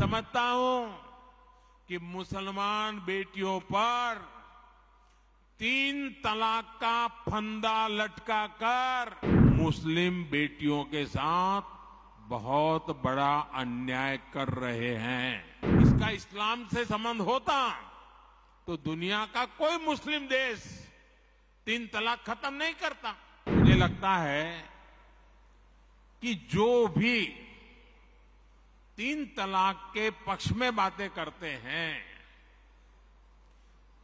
समझता हूं कि मुसलमान बेटियों पर तीन तलाक का फंदा लटका कर मुस्लिम बेटियों के साथ बहुत बड़ा अन्याय कर रहे हैं इसका इस्लाम से संबंध होता तो दुनिया का कोई मुस्लिम देश तीन तलाक खत्म नहीं करता मुझे लगता है कि जो भी तीन तलाक के पक्ष में बातें करते हैं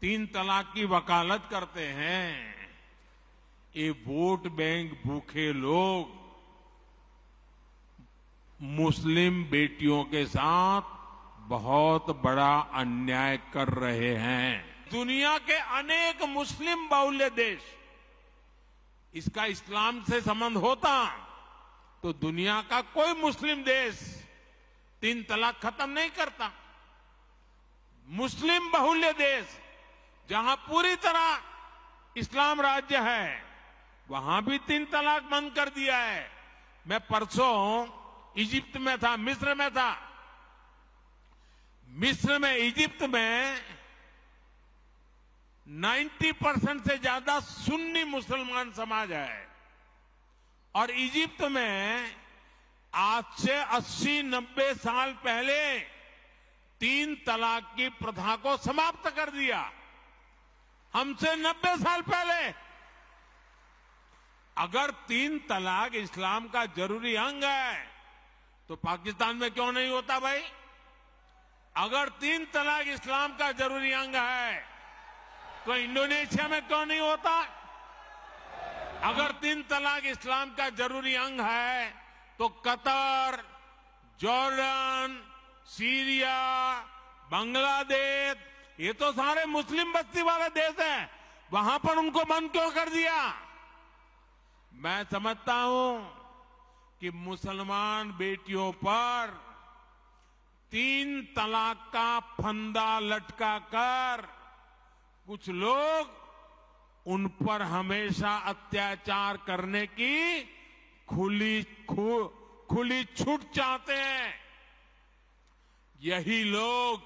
तीन तलाक की वकालत करते हैं ये वोट बैंक भूखे लोग मुस्लिम बेटियों के साथ बहुत बड़ा अन्याय कर रहे हैं दुनिया के अनेक मुस्लिम बाहुल्य देश इसका इस्लाम से संबंध होता तो दुनिया का कोई मुस्लिम देश तीन तलाक खत्म नहीं करता मुस्लिम बहुल्य देश जहां पूरी तरह इस्लाम राज्य है वहां भी तीन तलाक बंद कर दिया है मैं परसों इजिप्त में था मिस्र में था मिस्र में इजिप्त में 90 परसेंट से ज्यादा सुन्नी मुसलमान समाज है और इजिप्त में आज से 80-90 साल पहले तीन तलाक की प्रथा को समाप्त कर दिया हमसे 90 साल पहले अगर तीन तलाक इस्लाम का जरूरी अंग है तो पाकिस्तान में क्यों नहीं होता भाई अगर तीन तलाक इस्लाम का जरूरी अंग है तो इंडोनेशिया में क्यों नहीं होता अगर तीन तलाक इस्लाम का जरूरी अंग है तो कतर जॉर्डन सीरिया बांग्लादेश ये तो सारे मुस्लिम बस्ती वाले देश हैं वहां पर उनको मन क्यों कर दिया मैं समझता हूं कि मुसलमान बेटियों पर तीन तलाक का फंदा लटका कर कुछ लोग उन पर हमेशा अत्याचार करने की खुली खु, खुली छूट चाहते हैं यही लोग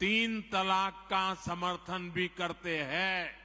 तीन तलाक का समर्थन भी करते हैं